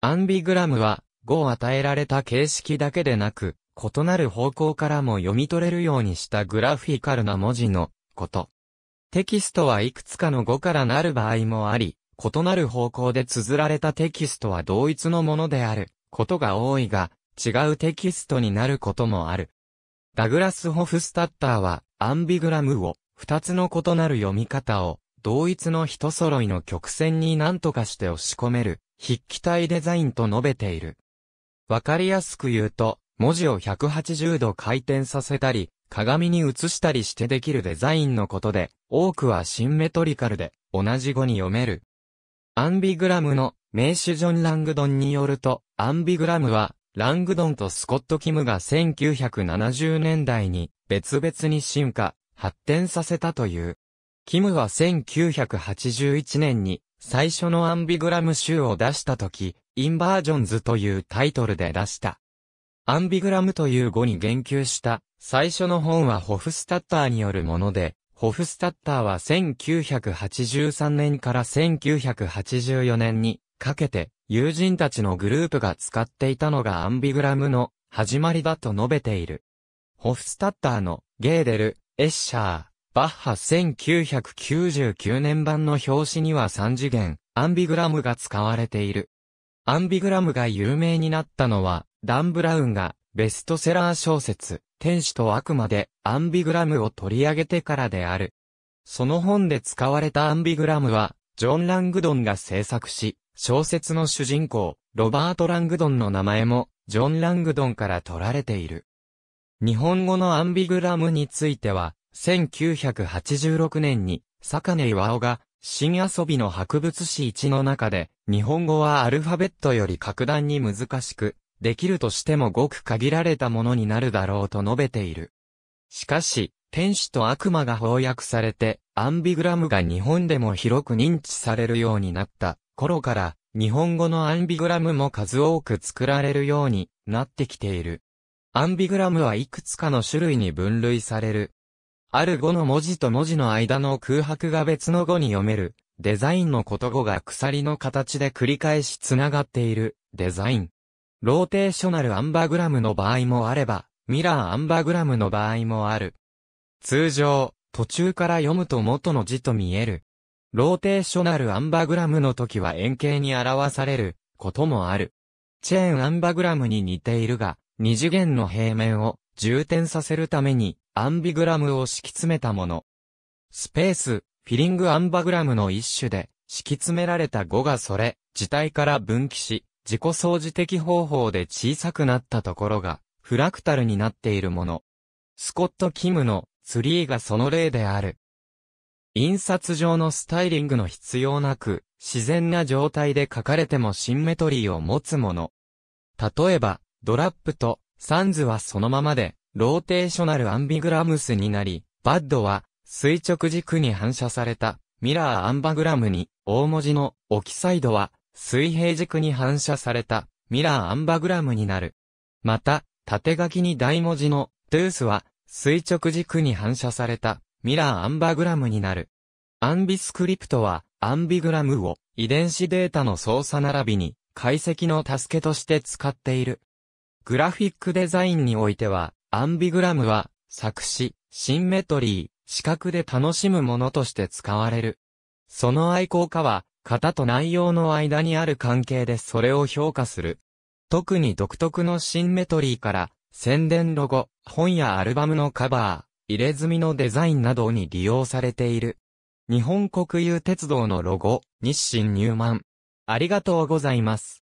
アンビグラムは、語を与えられた形式だけでなく、異なる方向からも読み取れるようにしたグラフィカルな文字のこと。テキストはいくつかの語からなる場合もあり、異なる方向で綴られたテキストは同一のものであることが多いが、違うテキストになることもある。ダグラス・ホフスタッターは、アンビグラムを、二つの異なる読み方を、同一の人揃いの曲線に何とかして押し込める、筆記体デザインと述べている。わかりやすく言うと、文字を180度回転させたり、鏡に映したりしてできるデザインのことで、多くはシンメトリカルで、同じ語に読める。アンビグラムの名手ジョン・ラングドンによると、アンビグラムは、ラングドンとスコット・キムが1970年代に別々に進化、発展させたという。キムは1981年に最初のアンビグラム集を出した時、インバージョンズというタイトルで出した。アンビグラムという語に言及した最初の本はホフスタッターによるもので、ホフスタッターは1983年から1984年にかけて友人たちのグループが使っていたのがアンビグラムの始まりだと述べている。ホフスタッターのゲーデル、エッシャー、バッハ1999年版の表紙には3次元、アンビグラムが使われている。アンビグラムが有名になったのは、ダン・ブラウンがベストセラー小説、天使と悪魔でアンビグラムを取り上げてからである。その本で使われたアンビグラムは、ジョン・ラングドンが制作し、小説の主人公、ロバート・ラングドンの名前も、ジョン・ラングドンから取られている。日本語のアンビグラムについては、1986年に、坂根岩尾が、新遊びの博物誌一の中で、日本語はアルファベットより格段に難しく、できるとしてもごく限られたものになるだろうと述べている。しかし、天使と悪魔が翻訳されて、アンビグラムが日本でも広く認知されるようになった頃から、日本語のアンビグラムも数多く作られるようになってきている。アンビグラムはいくつかの種類に分類されるある語の文字と文字の間の空白が別の語に読める。デザインのこと語が鎖の形で繰り返し繋がっている。デザイン。ローテーショナルアンバグラムの場合もあれば、ミラーアンバグラムの場合もある。通常、途中から読むと元の字と見える。ローテーショナルアンバグラムの時は円形に表されることもある。チェーンアンバグラムに似ているが、二次元の平面を充填させるためにアンビグラムを敷き詰めたもの。スペース、フィリングアンバグラムの一種で、敷き詰められた語がそれ、自体から分岐し、自己掃除的方法で小さくなったところが、フラクタルになっているもの。スコット・キムのツリーがその例である。印刷上のスタイリングの必要なく、自然な状態で書かれてもシンメトリーを持つもの。例えば、ドラップとサンズはそのままで、ローテーショナルアンビグラムスになり、バッドは垂直軸に反射されたミラーアンバグラムに、大文字のオキサイドは水平軸に反射されたミラーアンバグラムになる。また、縦書きに大文字のトゥースは垂直軸に反射されたミラーアンバグラムになる。アンビスクリプトはアンビグラムを遺伝子データの操作並びに解析の助けとして使っている。グラフィックデザインにおいてはアンビグラムは、作詞、シンメトリー、視覚で楽しむものとして使われる。その愛好家は、型と内容の間にある関係でそれを評価する。特に独特のシンメトリーから、宣伝ロゴ、本やアルバムのカバー、入れ墨のデザインなどに利用されている。日本国有鉄道のロゴ、日清入満。ありがとうございます。